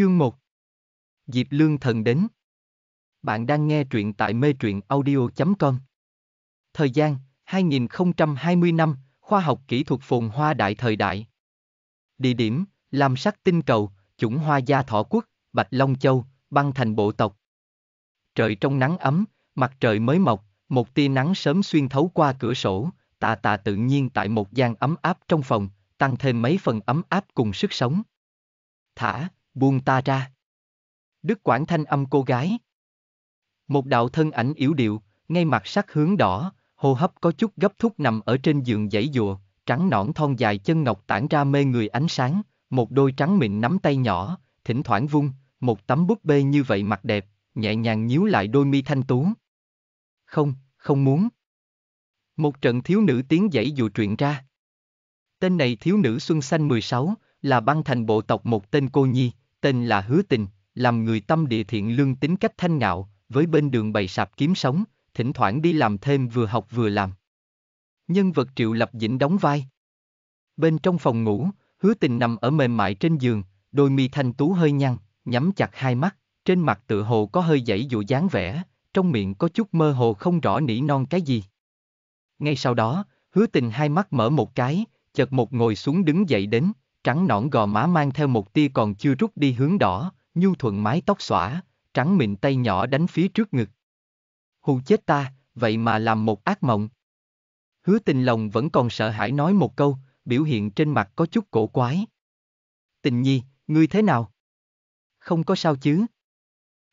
Chương 1 dịp Lương Thần đến Bạn đang nghe truyện tại mê truyện audio.com Thời gian 2020 năm, khoa học kỹ thuật phồn hoa đại thời đại Địa điểm, làm Sắc Tinh Cầu, Chủng Hoa Gia Thọ Quốc, Bạch Long Châu, Băng Thành Bộ Tộc Trời trong nắng ấm, mặt trời mới mọc, một tia nắng sớm xuyên thấu qua cửa sổ, tà tà tự nhiên tại một gian ấm áp trong phòng, tăng thêm mấy phần ấm áp cùng sức sống. Thả, buông ta ra. Đức Quảng Thanh âm cô gái. Một đạo thân ảnh yếu điệu, ngay mặt sắc hướng đỏ, hô hấp có chút gấp thúc nằm ở trên giường dãy dùa, trắng nõn thon dài chân ngọc tản ra mê người ánh sáng, một đôi trắng mịn nắm tay nhỏ, thỉnh thoảng vung, một tấm búp bê như vậy mặt đẹp, nhẹ nhàng nhíu lại đôi mi thanh tú. Không, không muốn. Một trận thiếu nữ tiếng dãy dùa truyền ra. Tên này thiếu nữ xuân xanh 16, là băng thành bộ tộc một tên cô nhi, tên là Hứa Tình, làm người tâm địa thiện lương tính cách thanh ngạo, với bên đường bày sạp kiếm sống, thỉnh thoảng đi làm thêm vừa học vừa làm. Nhân vật Triệu Lập Dĩnh đóng vai. Bên trong phòng ngủ, Hứa Tình nằm ở mềm mại trên giường, đôi mi thanh tú hơi nhăn, nhắm chặt hai mắt, trên mặt tựa hồ có hơi dãy dụ dáng vẻ, trong miệng có chút mơ hồ không rõ nỉ non cái gì. Ngay sau đó, Hứa Tình hai mắt mở một cái, chợt một ngồi xuống đứng dậy đến, trắng nõn gò má mang theo một tia còn chưa rút đi hướng đỏ, nhu thuận mái tóc xõa, trắng mịn tay nhỏ đánh phía trước ngực. Hù chết ta, vậy mà làm một ác mộng. Hứa tình lòng vẫn còn sợ hãi nói một câu, biểu hiện trên mặt có chút cổ quái. Tình nhi, ngươi thế nào? Không có sao chứ.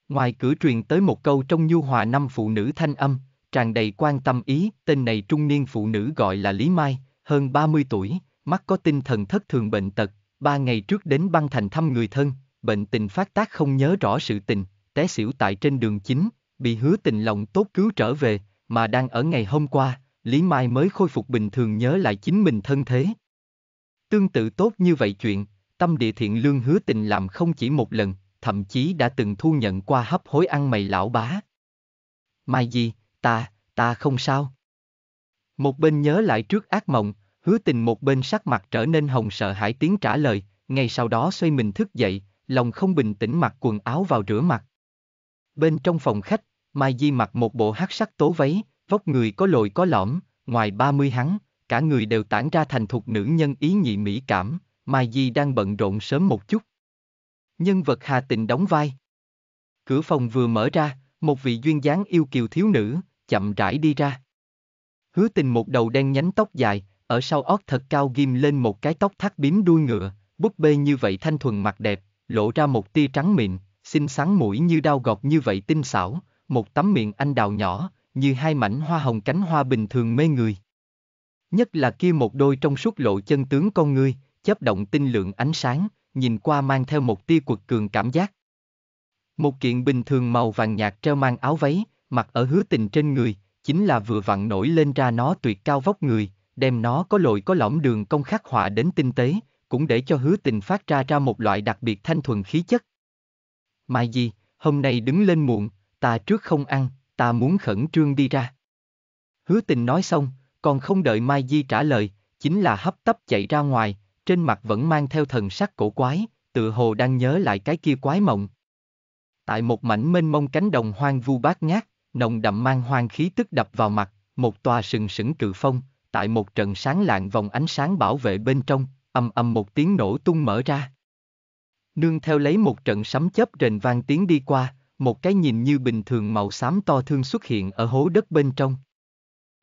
Ngoài cửa truyền tới một câu trong nhu hòa năm phụ nữ thanh âm, tràn đầy quan tâm ý, tên này trung niên phụ nữ gọi là Lý Mai, hơn 30 tuổi, mắt có tinh thần thất thường bệnh tật, ba ngày trước đến băng thành thăm người thân, bệnh tình phát tác không nhớ rõ sự tình, té xỉu tại trên đường chính, bị hứa tình lòng tốt cứu trở về, mà đang ở ngày hôm qua, Lý Mai mới khôi phục bình thường nhớ lại chính mình thân thế. Tương tự tốt như vậy chuyện, tâm địa thiện lương hứa tình làm không chỉ một lần, thậm chí đã từng thu nhận qua hấp hối ăn mày lão bá. Mai gì, ta, ta không sao. Một bên nhớ lại trước ác mộng, Hứa tình một bên sắc mặt trở nên hồng sợ hãi tiếng trả lời, ngay sau đó xoay mình thức dậy, lòng không bình tĩnh mặc quần áo vào rửa mặt. Bên trong phòng khách, Mai Di mặc một bộ hắc sắc tố váy, vóc người có lồi có lõm, ngoài 30 hắn, cả người đều tản ra thành thục nữ nhân ý nhị mỹ cảm, Mai Di đang bận rộn sớm một chút. Nhân vật Hà Tịnh đóng vai. Cửa phòng vừa mở ra, một vị duyên dáng yêu kiều thiếu nữ, chậm rãi đi ra. Hứa tình một đầu đen nhánh tóc dài, ở sau óc thật cao ghim lên một cái tóc thắt bím đuôi ngựa, búp bê như vậy thanh thuần mặt đẹp, lộ ra một tia trắng mịn, xinh xắn mũi như đao gọt như vậy tinh xảo, một tấm miệng anh đào nhỏ, như hai mảnh hoa hồng cánh hoa bình thường mê người. Nhất là kia một đôi trong suốt lộ chân tướng con ngươi, chớp động tinh lượng ánh sáng, nhìn qua mang theo một tia quật cường cảm giác. Một kiện bình thường màu vàng nhạt treo mang áo váy, mặc ở hứa tình trên người, chính là vừa vặn nổi lên ra nó tuyệt cao vóc người, đem nó có lội có lõm đường công khắc họa đến tinh tế, cũng để cho hứa tình phát ra ra một loại đặc biệt thanh thuần khí chất. Mai gì, hôm nay đứng lên muộn, ta trước không ăn, ta muốn khẩn trương đi ra. Hứa tình nói xong, còn không đợi Mai Di trả lời, chính là hấp tấp chạy ra ngoài, trên mặt vẫn mang theo thần sắc cổ quái, tự hồ đang nhớ lại cái kia quái mộng. Tại một mảnh mênh mông cánh đồng hoang vu bát ngát, nồng đậm mang hoang khí tức đập vào mặt, một tòa sừng sững cự phong, tại một trận sáng lạng vòng ánh sáng bảo vệ bên trong, âm âm một tiếng nổ tung mở ra. Nương theo lấy một trận sấm chớp rền vang tiếng đi qua, một cái nhìn như bình thường màu xám to thương xuất hiện ở hố đất bên trong.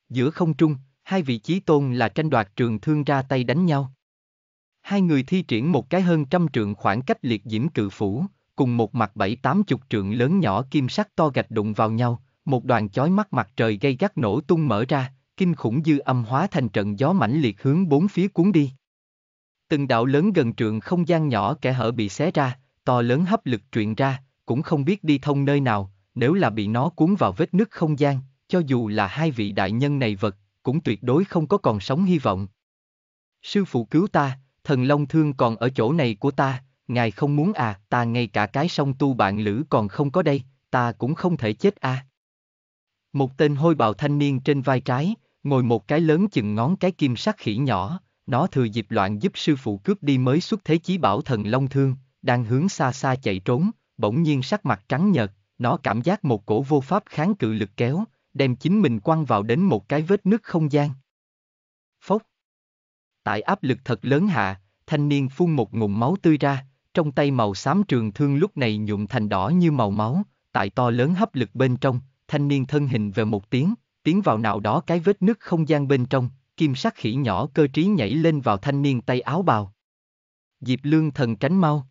Giữa không trung, hai vị chí tôn là tranh đoạt trường thương ra tay đánh nhau. Hai người thi triển một cái hơn trăm trượng khoảng cách liệt diễm cự phủ, cùng một mặt bảy tám chục trượng lớn nhỏ kim sắc to gạch đụng vào nhau, một đoàn chói mắt mặt trời gây gắt nổ tung mở ra, kinh khủng dư âm hóa thành trận gió mãnh liệt hướng bốn phía cuốn đi. Từng đạo lớn gần trượng không gian nhỏ kẻ hở bị xé ra, to lớn hấp lực truyền ra, cũng không biết đi thông nơi nào, nếu là bị nó cuốn vào vết nứt không gian, cho dù là hai vị đại nhân này vật, cũng tuyệt đối không có còn sống hy vọng. Sư phụ cứu ta, thần long thương còn ở chỗ này của ta, ngài không muốn à, ta ngay cả cái sông tu bạn lữ còn không có đây, ta cũng không thể chết à. Một tên hôi bào thanh niên trên vai trái, Ngồi một cái lớn chừng ngón cái kim sắc khỉ nhỏ, nó thừa dịp loạn giúp sư phụ cướp đi mới xuất thế chí bảo thần long thương, đang hướng xa xa chạy trốn, bỗng nhiên sắc mặt trắng nhợt, nó cảm giác một cổ vô pháp kháng cự lực kéo, đem chính mình quăng vào đến một cái vết nứt không gian. Phốc. Tại áp lực thật lớn hạ, thanh niên phun một ngụm máu tươi ra, trong tay màu xám trường thương lúc này nhuộm thành đỏ như màu máu, tại to lớn hấp lực bên trong, thanh niên thân hình về một tiếng, tiến vào nào đó cái vết nứt không gian bên trong, kim sắc khỉ nhỏ cơ trí nhảy lên vào thanh niên tay áo bào. Diệp lương thần tránh mau.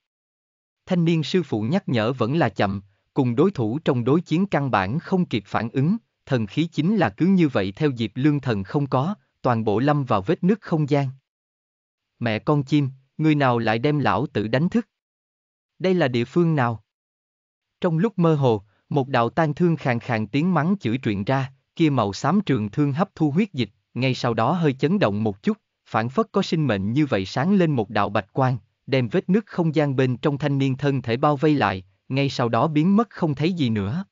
Thanh niên sư phụ nhắc nhở vẫn là chậm, cùng đối thủ trong đối chiến căn bản không kịp phản ứng, thần khí chính là cứ như vậy theo Diệp lương thần không có, toàn bộ lâm vào vết nứt không gian. Mẹ con chim, người nào lại đem lão tử đánh thức? Đây là địa phương nào? Trong lúc mơ hồ, một đạo tan thương khàn khàn tiếng mắng chửi truyện ra, kia màu xám trường thương hấp thu huyết dịch, ngay sau đó hơi chấn động một chút, phản phất có sinh mệnh như vậy sáng lên một đạo bạch quang, đem vết nứt không gian bên trong thanh niên thân thể bao vây lại, ngay sau đó biến mất không thấy gì nữa.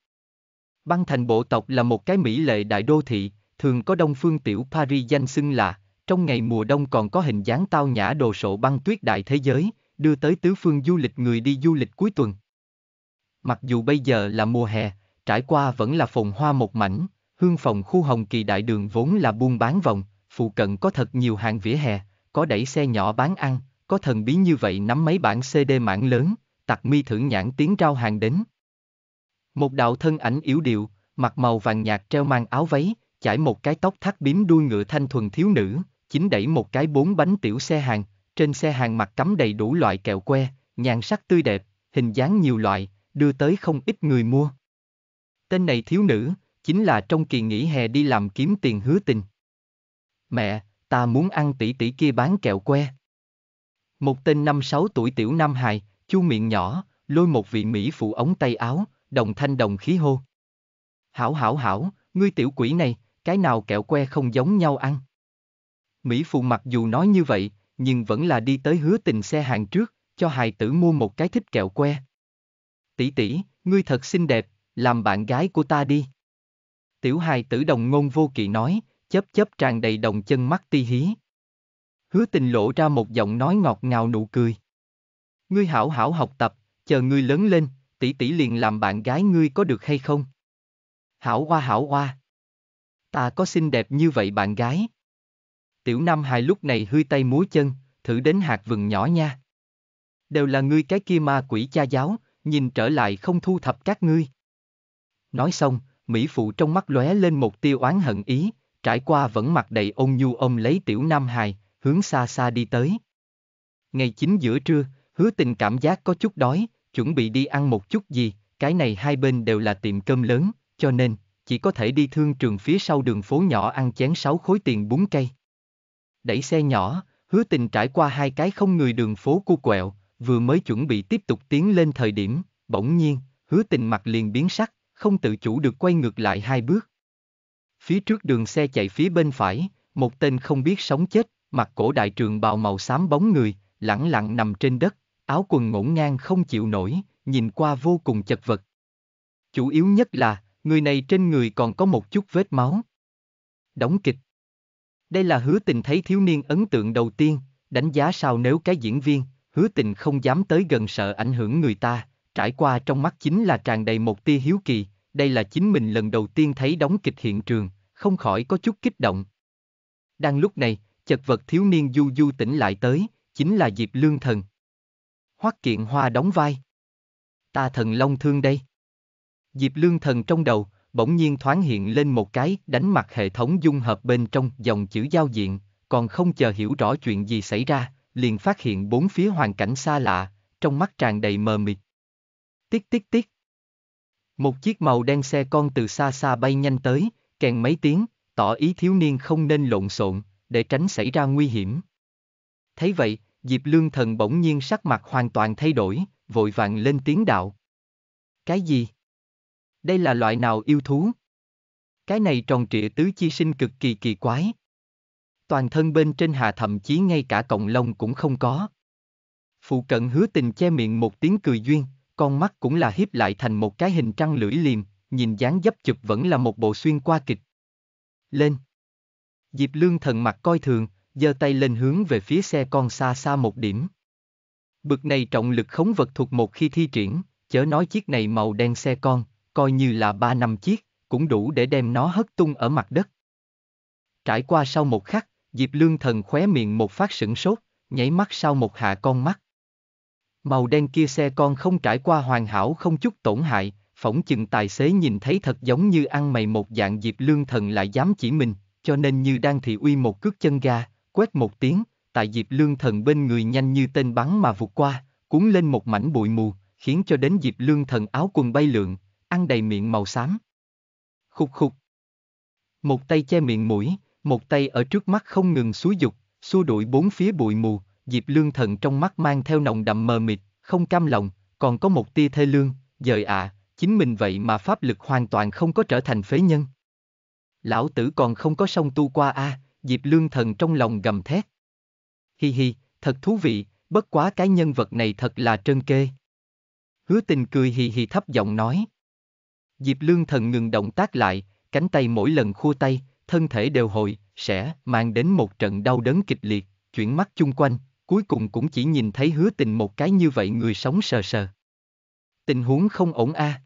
Băng thành bộ tộc là một cái mỹ lệ đại đô thị, thường có đông phương tiểu Paris danh xưng là, trong ngày mùa đông còn có hình dáng tao nhã đồ sộ băng tuyết đại thế giới, đưa tới tứ phương du lịch người đi du lịch cuối tuần. Mặc dù bây giờ là mùa hè, trải qua vẫn là phồn hoa một mảnh, Hương phòng khu Hồng Kỳ Đại Đường vốn là buôn bán vòng, phụ cận có thật nhiều hàng vỉa hè, có đẩy xe nhỏ bán ăn, có thần bí như vậy nắm mấy bản CD mảng lớn, tặc mi thưởng nhãn tiếng rao hàng đến. Một đạo thân ảnh yếu điệu, mặc màu vàng nhạt treo mang áo váy, chải một cái tóc thắt bím đuôi ngựa thanh thuần thiếu nữ, chính đẩy một cái bốn bánh tiểu xe hàng, trên xe hàng mặt cắm đầy đủ loại kẹo que, nhàn sắc tươi đẹp, hình dáng nhiều loại, đưa tới không ít người mua. Tên này thiếu nữ, chính là trong kỳ nghỉ hè đi làm kiếm tiền hứa tình. Mẹ, ta muốn ăn tỷ tỷ kia bán kẹo que. Một tên năm sáu tuổi tiểu nam hài, chu miệng nhỏ, lôi một vị Mỹ phụ ống tay áo, đồng thanh đồng khí hô. Hảo hảo hảo, ngươi tiểu quỷ này, cái nào kẹo que không giống nhau ăn. Mỹ phụ mặc dù nói như vậy, nhưng vẫn là đi tới hứa tình xe hàng trước, cho hài tử mua một cái thích kẹo que. Tỷ tỷ, ngươi thật xinh đẹp, làm bạn gái của ta đi. Tiểu hài tử đồng ngôn vô kỵ nói, chớp chớp tràn đầy đồng chân mắt ti hí. Hứa tình lộ ra một giọng nói ngọt ngào nụ cười. Ngươi hảo hảo học tập, chờ ngươi lớn lên, tỷ tỷ liền làm bạn gái ngươi có được hay không? Hảo hoa hảo hoa. Ta có xinh đẹp như vậy bạn gái. Tiểu Nam Hài lúc này hư tay múa chân, thử đến hạt vừng nhỏ nha. Đều là ngươi cái kia ma quỷ cha giáo, nhìn trở lại không thu thập các ngươi. Nói xong, Mỹ Phụ trong mắt lóe lên một tiêu oán hận ý, trải qua vẫn mặt đầy ôn nhu ôm lấy tiểu Nam Hài, hướng xa xa đi tới. Ngày chính giữa trưa, hứa tình cảm giác có chút đói, chuẩn bị đi ăn một chút gì, cái này hai bên đều là tiệm cơm lớn, cho nên, chỉ có thể đi thương trường phía sau đường phố nhỏ ăn chén sáu khối tiền bún cây. Đẩy xe nhỏ, hứa tình trải qua hai cái không người đường phố cu quẹo, vừa mới chuẩn bị tiếp tục tiến lên thời điểm, bỗng nhiên, hứa tình mặt liền biến sắc, không tự chủ được quay ngược lại hai bước. Phía trước đường xe chạy phía bên phải, một tên không biết sống chết, mặc cổ đại trường bào màu xám bóng người, lẳng lặng nằm trên đất, áo quần ngổn ngang không chịu nổi, nhìn qua vô cùng chật vật. Chủ yếu nhất là, người này trên người còn có một chút vết máu. Đóng kịch Đây là hứa tình thấy thiếu niên ấn tượng đầu tiên, đánh giá sao nếu cái diễn viên, hứa tình không dám tới gần sợ ảnh hưởng người ta, trải qua trong mắt chính là tràn đầy một tia hiếu kỳ, đây là chính mình lần đầu tiên thấy đóng kịch hiện trường, không khỏi có chút kích động. Đang lúc này, chật vật thiếu niên du du tỉnh lại tới, chính là Diệp Lương Thần. Hoắc Kiện Hoa đóng vai. Ta thần long thương đây. Diệp Lương Thần trong đầu, bỗng nhiên thoáng hiện lên một cái đánh mặt hệ thống dung hợp bên trong dòng chữ giao diện, còn không chờ hiểu rõ chuyện gì xảy ra, liền phát hiện bốn phía hoàn cảnh xa lạ, trong mắt tràn đầy mờ mịt. Tiếc, tiếc, tiếc. Một chiếc màu đen xe con từ xa xa bay nhanh tới, kèn mấy tiếng, tỏ ý thiếu niên không nên lộn xộn, để tránh xảy ra nguy hiểm. Thấy vậy, Diệp Lương Thần bỗng nhiên sắc mặt hoàn toàn thay đổi, vội vàng lên tiếng đạo. Cái gì? Đây là loại nào yêu thú? Cái này tròn trịa tứ chi sinh cực kỳ kỳ quái. Toàn thân bên trên hà thậm chí ngay cả cộng lông cũng không có. Phụ cận hứa tình che miệng một tiếng cười duyên, con mắt cũng là hiếp lại thành một cái hình trăng lưỡi liềm, nhìn dáng dấp chụp vẫn là một bộ xuyên qua kịch. Lên! Diệp lương thần mặt coi thường, giơ tay lên hướng về phía xe con xa xa một điểm. Bực này trọng lực khống vật thuộc một khi thi triển, chớ nói chiếc này màu đen xe con, coi như là ba năm chiếc, cũng đủ để đem nó hất tung ở mặt đất. Trải qua sau một khắc, Diệp Lương Thần khóe miệng một phát sửng sốt, nháy mắt sau một hạ con mắt. Màu đen kia xe con không trải qua hoàn hảo không chút tổn hại, phỏng chừng tài xế nhìn thấy thật giống như ăn mày một dạng diệp lương thần lại dám chỉ mình, cho nên như đang thị uy một cước chân ga, quét một tiếng, tại diệp lương thần bên người nhanh như tên bắn mà vụt qua, cuốn lên một mảnh bụi mù, khiến cho đến diệp lương thần áo quần bay lượn, ăn đầy miệng màu xám. Khục khục. Một tay che miệng mũi, một tay ở trước mắt không ngừng xúi dục, xua đuổi bốn phía bụi mù, Diệp Lương Thần trong mắt mang theo nồng đậm mờ mịt, không cam lòng, còn có một tia thê lương, dời ạ, à, chính mình vậy mà pháp lực hoàn toàn không có trở thành phế nhân. Lão tử còn không có sông tu qua a, à, Diệp Lương Thần trong lòng gầm thét. Hi hi, thật thú vị, bất quá cái nhân vật này thật là trơn kê. Hứa tình cười hì hì thấp giọng nói. Diệp Lương Thần ngừng động tác lại, cánh tay mỗi lần khua tay, thân thể đều hồi, sẽ mang đến một trận đau đớn kịch liệt, chuyển mắt chung quanh, cuối cùng cũng chỉ nhìn thấy hứa tình một cái như vậy người sống sờ sờ. Tình huống không ổn a. À.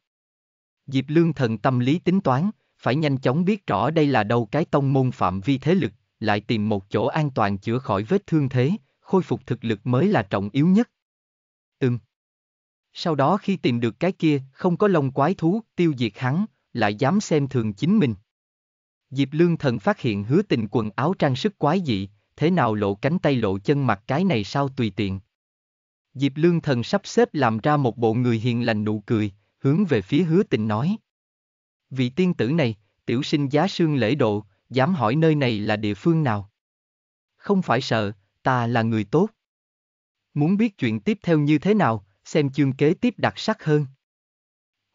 Diệp Lương Thần tâm lý tính toán, phải nhanh chóng biết rõ đây là đâu cái tông môn phạm vi thế lực, lại tìm một chỗ an toàn chữa khỏi vết thương thế, khôi phục thực lực mới là trọng yếu nhất. Ừm. Sau đó khi tìm được cái kia, không có lông quái thú, tiêu diệt hắn, lại dám xem thường chính mình. Diệp Lương Thần phát hiện hứa tình quần áo trang sức quái dị, thế nào lộ cánh tay lộ chân mặt cái này sao tùy tiện. Diệp lương thần sắp xếp làm ra một bộ người hiền lành nụ cười, hướng về phía hứa tình nói. Vị tiên tử này, tiểu sinh giá sương lễ độ, dám hỏi nơi này là địa phương nào. Không phải sợ, ta là người tốt. Muốn biết chuyện tiếp theo như thế nào, xem chương kế tiếp đặc sắc hơn.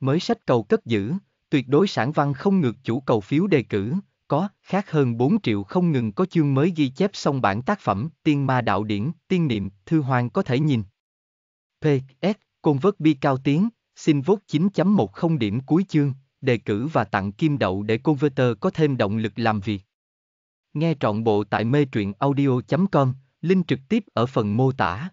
Mới sách cầu cất giữ, tuyệt đối sản văn không ngược chủ cầu phiếu đề cử, có, khác hơn 4 triệu không ngừng có chương mới ghi chép xong bản tác phẩm, tiên ma đạo điển, tiên niệm, thư hoàng có thể nhìn. P.S. Côn vớt bi cao tiếng, xin vốt 9.10 điểm cuối chương, đề cử và tặng kim đậu để Converter có thêm động lực làm việc. Nghe trọn bộ tại mê truyện audio.com, link trực tiếp ở phần mô tả.